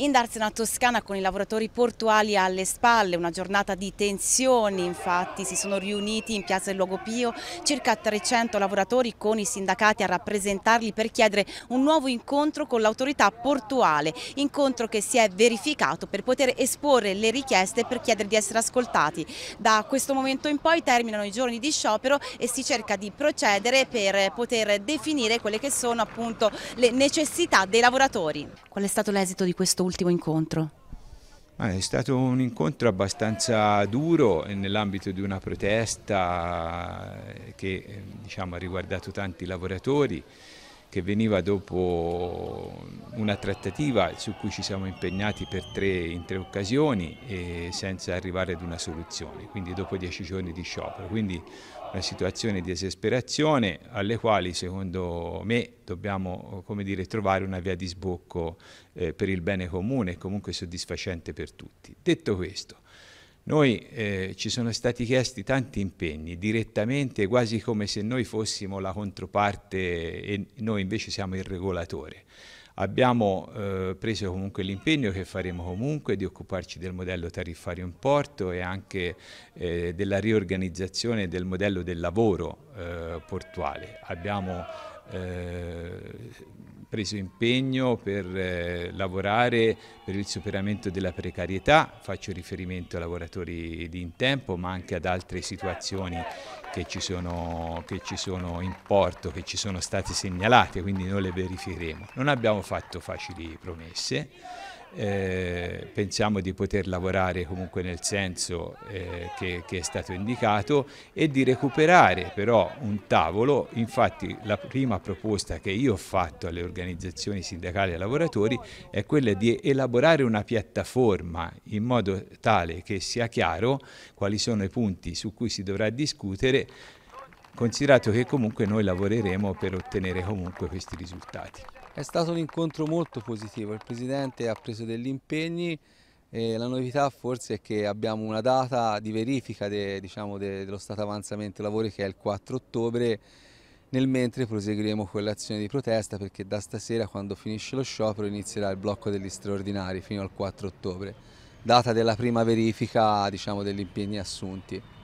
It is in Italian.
Indarsi una Toscana con i lavoratori portuali alle spalle, una giornata di tensioni infatti, si sono riuniti in piazza del Luogo Pio circa 300 lavoratori con i sindacati a rappresentarli per chiedere un nuovo incontro con l'autorità portuale, incontro che si è verificato per poter esporre le richieste e per chiedere di essere ascoltati. Da questo momento in poi terminano i giorni di sciopero e si cerca di procedere per poter definire quelle che sono appunto le necessità dei lavoratori. Qual è stato l'esito di questo ultimo incontro? è stato un incontro abbastanza duro eh, nell'ambito di una protesta eh, che eh, diciamo, ha riguardato tanti lavoratori che veniva dopo una trattativa su cui ci siamo impegnati per tre, in tre occasioni senza arrivare ad una soluzione, quindi dopo dieci giorni di sciopero. Quindi una situazione di esasperazione alle quali secondo me dobbiamo dire, trovare una via di sbocco eh, per il bene comune e comunque soddisfacente per tutti. Detto questo, noi eh, ci sono stati chiesti tanti impegni direttamente, quasi come se noi fossimo la controparte e noi invece siamo il regolatore. Abbiamo eh, preso comunque l'impegno che faremo comunque di occuparci del modello tariffario in porto e anche eh, della riorganizzazione del modello del lavoro eh, portuale. Abbiamo eh, preso impegno per eh, lavorare per il superamento della precarietà, faccio riferimento ai lavoratori di intempo ma anche ad altre situazioni che ci, sono, che ci sono in porto, che ci sono state segnalate, quindi noi le verificheremo. Non abbiamo fatto facili promesse. Eh, pensiamo di poter lavorare comunque nel senso eh, che, che, è stato indicato e di recuperare però un tavolo, infatti la prima proposta che io ho fatto alle organizzazioni sindacali e lavoratori è quella di elaborare una piattaforma in modo tale che sia chiaro quali sono i punti su cui si dovrà discutere considerato che comunque noi lavoreremo per ottenere comunque questi risultati. È stato un incontro molto positivo, il Presidente ha preso degli impegni e la novità forse è che abbiamo una data di verifica de, diciamo, de, dello stato avanzamento lavori che è il 4 ottobre nel mentre proseguiremo con l'azione di protesta perché da stasera quando finisce lo sciopero inizierà il blocco degli straordinari fino al 4 ottobre, data della prima verifica diciamo, degli impegni assunti.